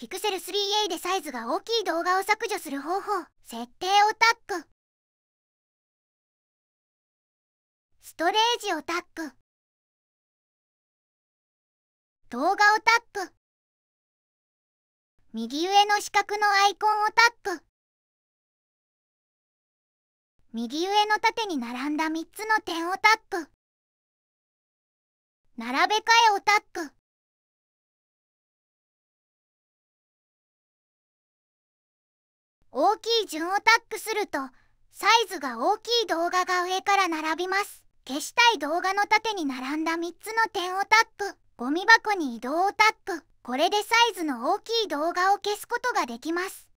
ピクセル 3A でサイズが大きい動画を削除する方法設定をタックストレージをタック動画をタック右上の四角のアイコンをタック右上の縦に並んだ3つの点をタック並べ替えをタック大きい順をタックするとサイズが大きい動画が上から並びます消したい動画の縦に並んだ3つの点をタップゴミ箱に移動をタップこれでサイズの大きい動画を消すことができます